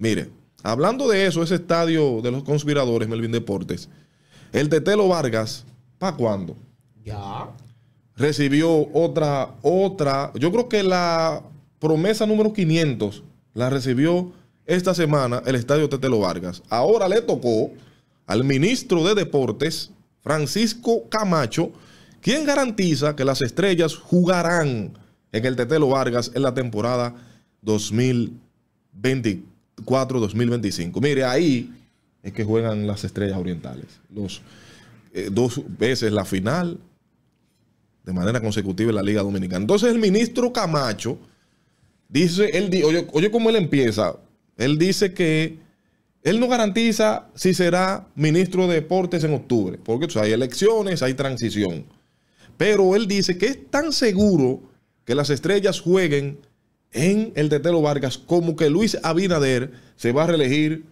Mire, hablando de eso, ese estadio de los conspiradores, Melvin Deportes, el Tetelo Vargas, ¿para cuándo? Ya. Recibió otra, otra, yo creo que la promesa número 500 la recibió esta semana el estadio Tetelo Vargas. Ahora le tocó al ministro de Deportes, Francisco Camacho, quien garantiza que las estrellas jugarán en el Tetelo Vargas en la temporada 2020? 2024-2025. Mire, ahí es que juegan las estrellas orientales. Eh, dos veces la final de manera consecutiva en la Liga Dominicana. Entonces el ministro Camacho dice, él, oye, como cómo él empieza, él dice que él no garantiza si será ministro de Deportes en octubre, porque hay elecciones, hay transición. Pero él dice que es tan seguro que las estrellas jueguen en el Telo Vargas como que Luis Abinader se va a reelegir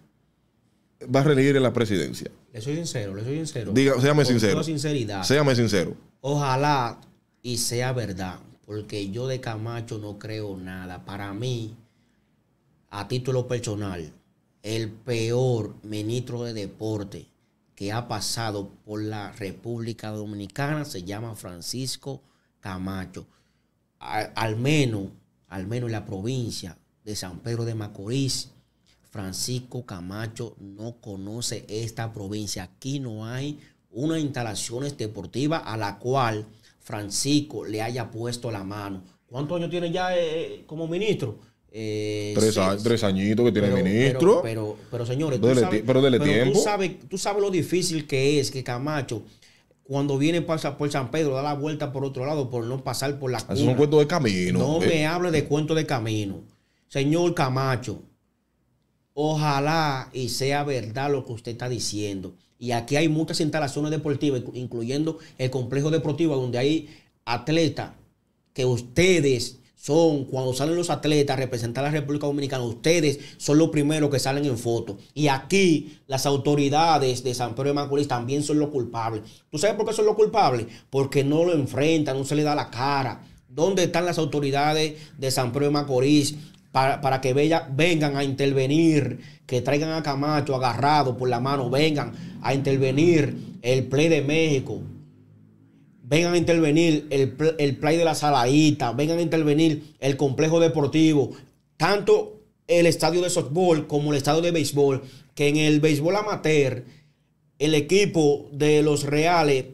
va a reelegir en la presidencia. Le soy sincero, le soy sincero. Diga, séame Con sincero. sinceridad. Séame sincero. Ojalá y sea verdad, porque yo de Camacho no creo nada. Para mí, a título personal, el peor ministro de deporte que ha pasado por la República Dominicana se llama Francisco Camacho. al menos al menos en la provincia de San Pedro de Macorís, Francisco Camacho no conoce esta provincia. Aquí no hay una instalación deportiva a la cual Francisco le haya puesto la mano. ¿Cuántos años tiene ya eh, eh, como ministro? Eh, tres, añitos que tiene ministro. Pero, pero, señores, tú sabes lo difícil que es que Camacho cuando viene pasa por San Pedro, da la vuelta por otro lado por no pasar por la Es un cuento de camino. No me eh. hable de cuento de camino. Señor Camacho, ojalá y sea verdad lo que usted está diciendo. Y aquí hay muchas instalaciones deportivas, incluyendo el complejo deportivo, donde hay atletas que ustedes son cuando salen los atletas a representar a la República Dominicana, ustedes son los primeros que salen en foto. Y aquí las autoridades de San Pedro de Macorís también son los culpables. ¿Tú sabes por qué son los culpables? Porque no lo enfrentan, no se le da la cara. ¿Dónde están las autoridades de San Pedro de Macorís para, que vengan a intervenir, que traigan a Camacho agarrado por la mano, vengan a intervenir el Play de México? vengan a intervenir el, el play de la Salaíta, vengan a intervenir el complejo deportivo, tanto el estadio de softball como el estadio de béisbol, que en el béisbol amateur, el equipo de los Reales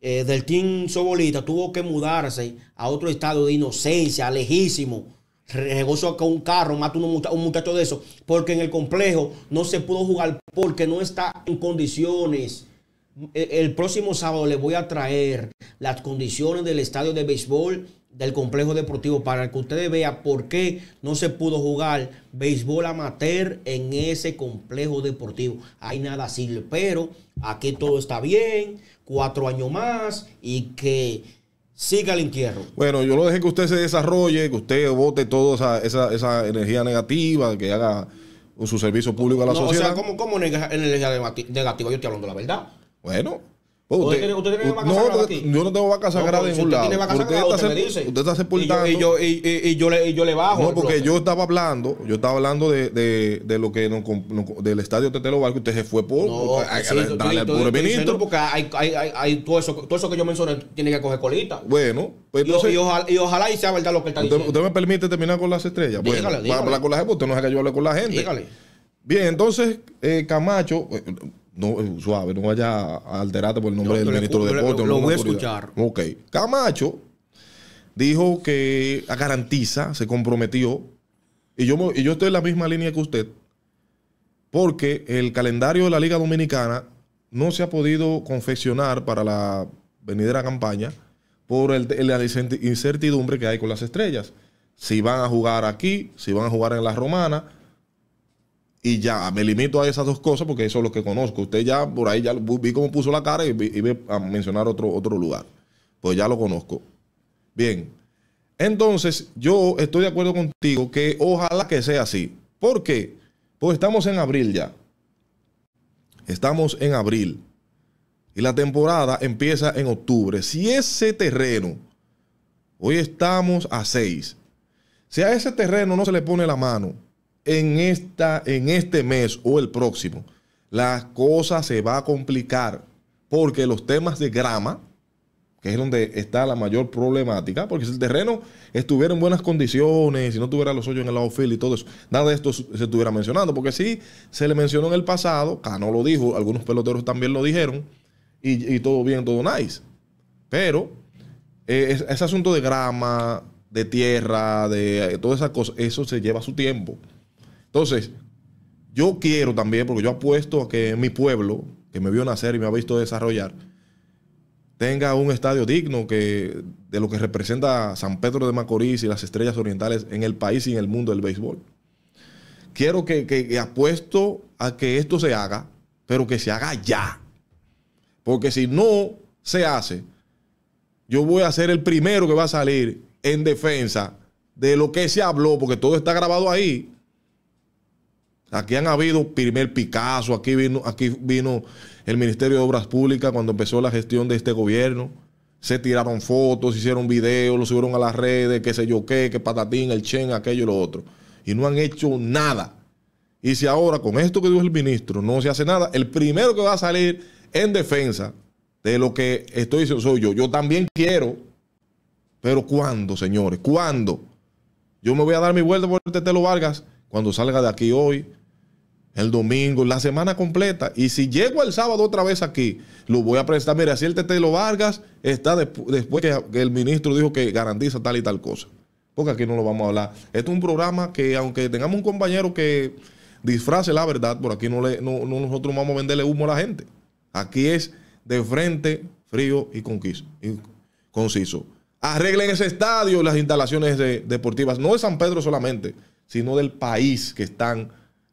eh, del Team Sobolita tuvo que mudarse a otro estadio de inocencia, lejísimo. Negocio con un carro, mata un un muchacho de eso, porque en el complejo no se pudo jugar porque no está en condiciones el próximo sábado le voy a traer las condiciones del estadio de béisbol del complejo deportivo para que ustedes vean por qué no se pudo jugar béisbol amateur en ese complejo deportivo. Hay nada así, pero aquí todo está bien, cuatro años más y que siga el entierro. Bueno, yo lo dejé que usted se desarrolle, que usted vote toda esa, energía negativa, que haga su servicio público a la sociedad. O sea, ¿cómo, cómo energía negativa? Yo estoy hablando la verdad. Bueno. Pues usted, tiene, usted, vaca sagrada Yo no tengo vaca sagrada en ningún lado. usted, está usted, está sepultando. Y yo, y, y, y yo, le, yo le bajo. No, porque yo estaba hablando, yo estaba hablando de, de, de lo que del estadio Tetelo Barco, usted se fue por no, a, al ministro. Porque hay, hay, hay, todo, eso, todo eso que yo mencioné tiene que coger colita. Bueno, pues y, ojalá, y sea verdad lo que está diciendo. Usted me permite terminar con las estrellas. bueno, Para hablar con la gente, usted no sabe que yo hable con la gente. Dígale. Bien, entonces, eh, Camacho, eh, no, eh, suave, no vaya a alterarte por el nombre del ministro de Deportes. Lo, voy a escuchar. Ok. Camacho dijo que garantiza, se comprometió, y yo, y yo estoy en la misma línea que usted, porque el calendario de la Liga Dominicana no se ha podido confeccionar para la venidera campaña por el, la incertidumbre que hay con las estrellas. Si van a jugar aquí, si van a jugar en la Romana y ya, ah, me limito a esas dos cosas porque eso es lo que conozco. Usted ya, por ahí ya vi cómo puso la cara y iba a mencionar otro, otro lugar. Pues ya lo conozco. Bien. Entonces, yo estoy de acuerdo contigo que ojalá que sea así. ¿Por qué? Pues estamos en abril ya. Estamos en abril. Y la temporada empieza en octubre. Si ese terreno, hoy estamos a seis. Si a ese terreno no se le pone la mano, en, esta, en este mes o el próximo, la cosa se va a complicar porque los temas de grama, que es donde está la mayor problemática, porque si el terreno estuviera en buenas condiciones, si no tuviera los hoyos en el outfield y todo eso, nada de esto se estuviera mencionando, porque sí se le mencionó en el pasado, Cano lo dijo, algunos peloteros también lo dijeron, y, todo bien, todo nice. Pero eh, ese asunto de grama, de tierra, de eh, todas esas cosas, eso se lleva su tiempo. Entonces, yo quiero también, porque yo apuesto a que mi pueblo, que me vio nacer y me ha visto desarrollar, tenga un estadio digno que, de lo que representa San Pedro de Macorís y las estrellas orientales en el país y en el mundo del béisbol. Quiero que, que apuesto a que esto se haga, pero que se haga ya. Porque si no se hace, yo voy a ser el primero que va a salir en defensa de lo que se habló, porque todo está grabado ahí Aquí han habido primer Picasso, aquí vino, aquí vino el Ministerio de Obras Públicas cuando empezó la gestión de este gobierno. Se tiraron fotos, hicieron videos, lo subieron a las redes, qué sé yo qué, qué patatín, el chen, aquello y lo otro. Y no han hecho nada. Y si ahora con esto que dijo el ministro no se hace nada, el primero que va a salir en defensa de lo que estoy diciendo soy yo. Yo también quiero, pero ¿cuándo, señores? ¿Cuándo? Yo me voy a dar mi vuelta por el Tetelo Vargas cuando salga de aquí hoy, el domingo, la semana completa. Y si llego el sábado otra vez aquí, lo voy a prestar. Mira, si el Tetelo Vargas está después que el ministro dijo que garantiza tal y tal cosa. Porque aquí no lo vamos a hablar. Este es un programa que, aunque tengamos un compañero que disfrace la verdad, por aquí no, le, nosotros vamos a venderle humo a la gente. Aquí es de frente, frío y, conciso. Arreglen ese estadio, las instalaciones deportivas, no de San Pedro solamente, sino del país que están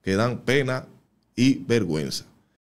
que dan pena y vergüenza.